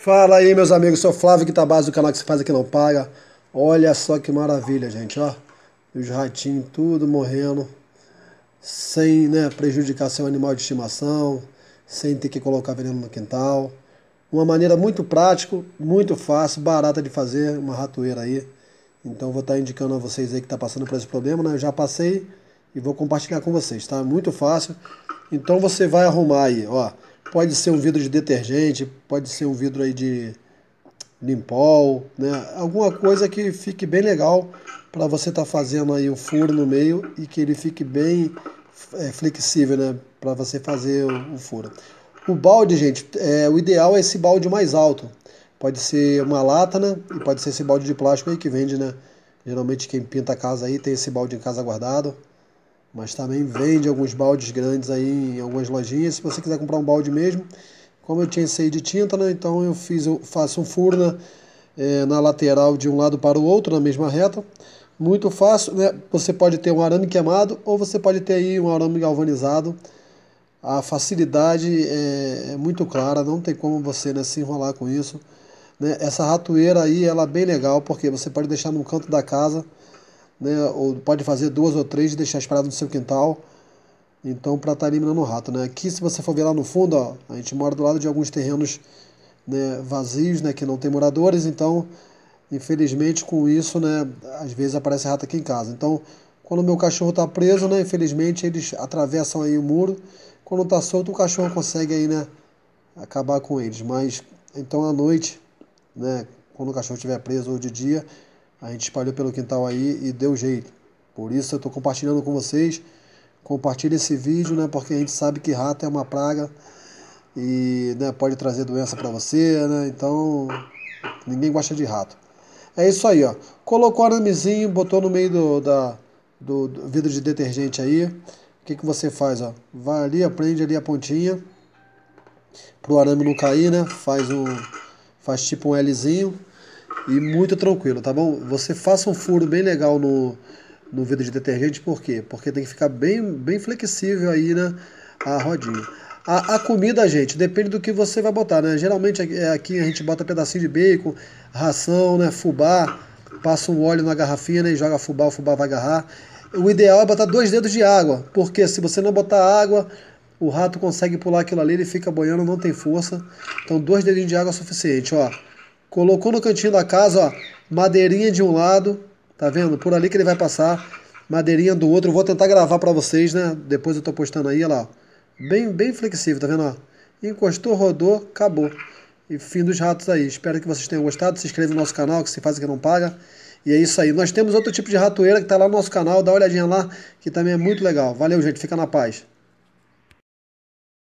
Fala aí, meus amigos, sou Flávio Quitabás, do canal que se faz aqui não paga. Olha só que maravilha, gente, ó. Os ratinhos tudo morrendo, sem né, prejudicar seu animal de estimação, sem ter que colocar veneno no quintal. Uma maneira muito prática, muito fácil, barata de fazer, uma ratoeira aí. Então vou estar tá indicando a vocês aí que está passando por esse problema, né? Eu já passei e vou compartilhar com vocês, tá? Muito fácil. Então você vai arrumar aí, ó Pode ser um vidro de detergente, pode ser um vidro aí de limpol, né? Alguma coisa que fique bem legal para você estar tá fazendo aí o um furo no meio e que ele fique bem é, flexível, né? Para você fazer o, o, furo. O balde, gente, é, o ideal é esse balde mais alto. Pode ser uma lata, né? E pode ser esse balde de plástico aí que vende, né? Geralmente quem pinta a casa aí tem esse balde em casa guardado mas também vende alguns baldes grandes aí em algumas lojinhas. Se você quiser comprar um balde mesmo, como eu tinha esse de tinta, né, então eu, fiz, eu faço um furo na, é, eh, na lateral de um lado para o outro, na mesma reta. Muito fácil, né? Você pode ter um arame queimado ou você pode ter aí um arame galvanizado. A facilidade é, é muito clara, não tem como você né, se enrolar com isso. Né? Essa ratoeira aí, ela é bem legal, porque você pode deixar num canto da casa né? Ou pode fazer duas ou três e deixar esperado no seu quintal. Então, para estar tá eliminando o rato, né? Aqui, se você for ver lá no fundo, ó, a gente mora do lado de alguns terrenos né, vazios, né? Que não tem moradores, então, infelizmente, com isso, né? Às vezes aparece rato aqui em casa. Então, quando o meu cachorro está preso, né? Infelizmente, eles atravessam aí o muro. Quando está solto, o cachorro consegue aí, né? Acabar com eles. Mas, então, à noite, né? Quando o cachorro estiver preso ou de dia, a gente espalhou pelo quintal aí e deu jeito. Por isso eu estou compartilhando com vocês. Compartilhe esse vídeo, né? Porque a gente sabe que rato é uma praga e né, pode trazer doença para você, né? Então ninguém gosta de rato. É isso aí, ó. Colocou o aramezinho, botou no meio do, da, do, do vidro de detergente aí. O que, que você faz, ó? Vai ali, aprende ali a pontinha pro arame não cair, né? Faz um, faz tipo um Lzinho e muito tranquilo, tá bom? Você faça um furo bem legal no, no vidro de detergente, por quê? Porque tem que ficar bem, bem flexível aí né, a rodinha. A, a comida, gente, depende do que você vai botar, né? Geralmente é, aqui a gente bota pedacinho de bacon, ração, né, fubá, passa um óleo na garrafinha né, e joga fubá, o fubá vai agarrar. O ideal é botar dois dedos de água, porque se você não botar água, o rato consegue pular aquilo ali, ele fica boiando, não tem força. Então, dois dedinhos de água é suficiente, ó. Colocou no cantinho da casa, ó, madeirinha de um lado, tá vendo? Por ali que ele vai passar, madeirinha do outro. Eu vou tentar gravar para vocês, né? Depois eu tô postando aí, olha lá. Ó. Bem, bem flexível, tá vendo? Ó? Encostou, rodou, acabou. E fim dos ratos aí. Espero que vocês tenham gostado. Se inscreva no nosso canal, que se faz que não paga. E é isso aí. Nós temos outro tipo de ratoeira que tá lá no nosso canal. Dá uma olhadinha lá, que também é muito legal. Valeu, gente. Fica na paz.